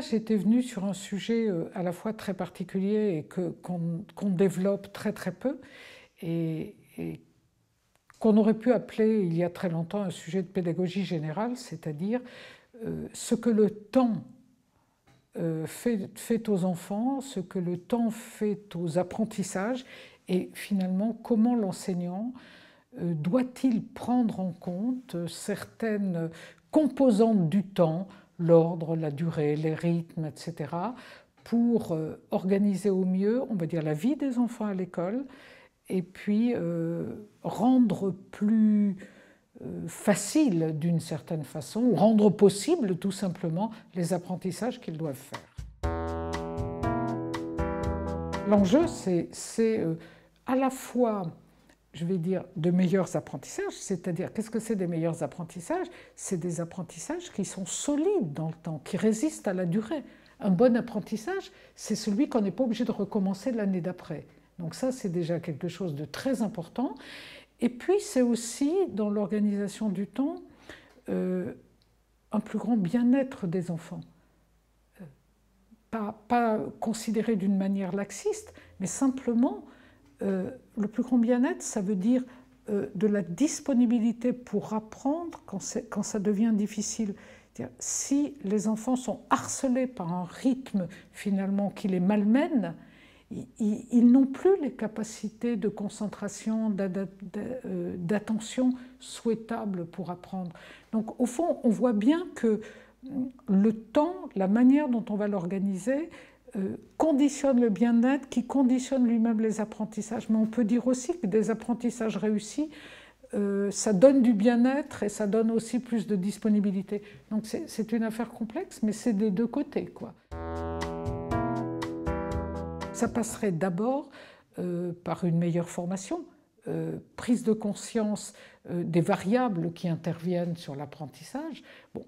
j'étais venue sur un sujet euh, à la fois très particulier et qu'on, développe très très peu et, qu'on aurait pu appeler il y a très longtemps un sujet de pédagogie générale, c'est-à-dire euh, ce que le temps euh, fait, aux enfants, ce que le temps fait aux apprentissages et finalement comment l'enseignant doit-il prendre en compte certaines composantes du temps l'ordre, la durée, les rythmes, etc., pour euh, organiser au mieux, on va dire, la vie des enfants à l'école, et puis euh, rendre plus euh, facile d'une certaine façon, ou rendre possible tout simplement les apprentissages qu'ils doivent faire. L'enjeu, c'est à la fois je vais dire, de meilleurs apprentissages, c'est-à-dire qu'est-ce que c'est des meilleurs apprentissages C'est des apprentissages qui sont solides dans le temps, qui résistent à la durée. Un bon apprentissage, c'est celui qu'on n'est pas obligé de recommencer l'année d'après. Donc ça, c'est déjà quelque chose de très important. Et puis, c'est aussi, dans l'organisation du temps, euh, un plus grand bien-être des enfants. Euh, pas, pas considéré d'une manière laxiste, mais simplement euh, le plus grand bien-être, ça veut dire euh, de la disponibilité pour apprendre quand, ça devient difficile. Si les enfants sont harcelés par un rythme finalement qui les malmène, ils, ils n'ont plus les capacités de concentration, euh, d'attention souhaitables pour apprendre. Donc au fond, on voit bien que mm, le temps, la manière dont on va l'organiser, euh, conditionne le bien-être, qui conditionne lui-même les apprentissages. Mais on peut dire aussi que des apprentissages réussis, euh, ça donne du bien-être et ça donne aussi plus de disponibilité. Donc c'est une affaire complexe, mais c'est des deux côtés. Quoi. Ça passerait d'abord euh, par une meilleure formation, prise de conscience des variables qui interviennent sur l'apprentissage.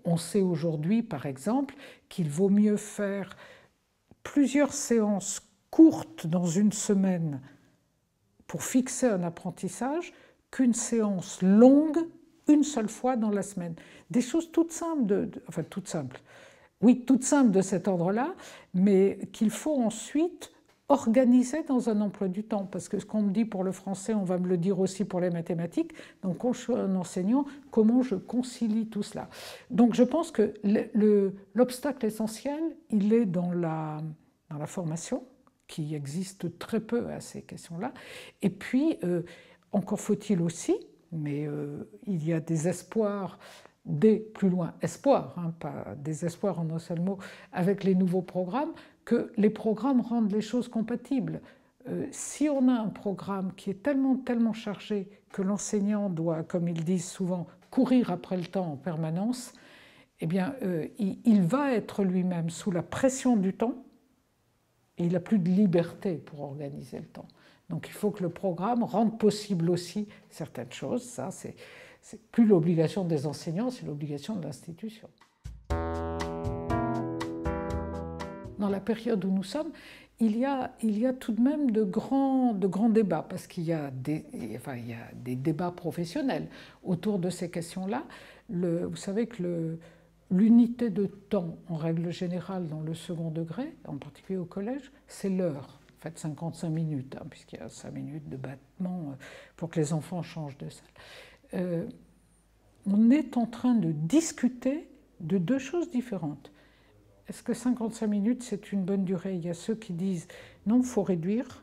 on sait aujourd'hui, par exemple, qu'il vaut mieux faire plusieurs séances courtes dans une semaine pour fixer un apprentissage qu'une séance longue une seule fois dans la semaine. Des choses toutes simples, de, enfin toutes simples, oui, toutes simples de cet ordre-là, mais qu'il faut ensuite organisé dans un emploi du temps, parce que ce qu'on me dit pour le français, on va me le dire aussi pour les mathématiques. Donc, quand je suis un enseignant, comment je concilie tout cela Donc, je pense que l'obstacle essentiel, il est dans la, dans la formation, qui existe très peu à ces questions-là. Et puis, euh, encore faut-il aussi, mais euh, il y a des espoirs des plus loin, espoir, hein, pas pas désespoir en un seul mot, avec les nouveaux programmes, que les programmes rendent les choses compatibles. Euh, si on a un programme qui est tellement, tellement chargé que l'enseignant doit, comme ils disent souvent, courir après le temps en permanence, eh bien, euh, il, va être lui-même sous la pression du temps et il n'a plus de liberté pour organiser le temps. Donc il faut que le programme rende possible aussi certaines choses. Ça, c'est plus l'obligation des enseignants, c'est l'obligation de l'institution. dans la période où nous sommes, il y a, il y a tout de même de grands, de grands débats, parce qu'il y, a des, des débats professionnels autour de ces questions-là. Vous savez que l'unité de temps, en règle générale, dans le second degré, en particulier au collège, c'est l'heure. En fait, 55 minutes, hein, puisqu'il y a 5 minutes de battement euh, pour que les enfants changent de salle. Euh, on est en train de discuter de deux choses différentes est-ce que 55 minutes, c'est une bonne durée Il y a ceux qui disent non, il faut réduire.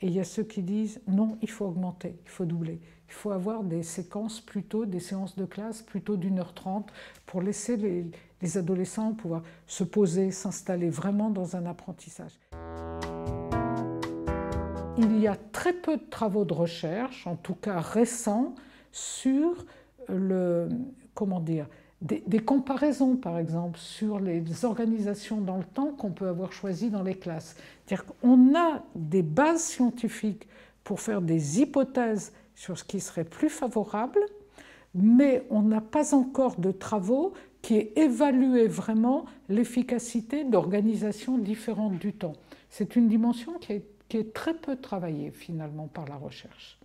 Et il y a ceux qui disent non, il faut augmenter, il faut doubler. Il faut avoir des séquences plutôt, des séances de classe plutôt d'une heure trente pour laisser les, les adolescents pouvoir se poser, s'installer vraiment dans un apprentissage. Il y a très peu de travaux de recherche, en tout cas récents, sur le, comment dire, des, comparaisons, par exemple, sur les organisations dans le temps qu'on peut avoir choisies dans les classes. cest dire qu'on a des bases scientifiques pour faire des hypothèses sur ce qui serait plus favorable, mais on n'a pas encore de travaux qui aient évalué vraiment l'efficacité d'organisations différentes du temps. C'est une dimension qui est très peu travaillée finalement par la recherche.